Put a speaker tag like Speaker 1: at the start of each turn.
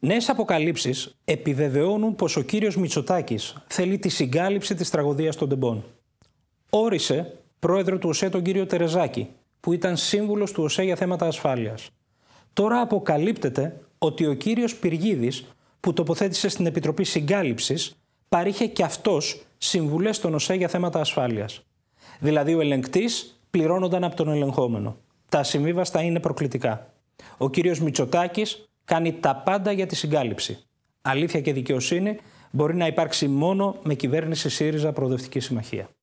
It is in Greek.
Speaker 1: Νέες αποκαλύψεις επιβεβαιώνουν πως ο κύριος Μητσοτάκης θέλει τη συγκάλυψη της τραγωδίας των Τεμπών. Όρισε πρόεδρο του ΟΣΕ τον κύριο Τερεζάκη, που ήταν σύμβουλος του ΟΣΕ για θέματα ασφάλειας. Τώρα αποκαλύπτεται ότι ο κύριος Πυργίδης, που τοποθέτησε στην Επιτροπή Συγκάλυψης, παρήχε και αυτός συμβουλές στον ΟΣΕ για θέματα ασφάλειας. Δηλαδή, ο ελεγκτής πληρώνονταν από τον ελεγχόμενο. Τα ασυμβίβαστα είναι προκλητικά. Ο κύριος Μητσοτάκης κάνει τα πάντα για τη συγκάλυψη. Αλήθεια και δικαιοσύνη μπορεί να υπάρξει μόνο με κυβέρνηση ΣΥΡΙΖΑ Προοδευτική Συμμαχία.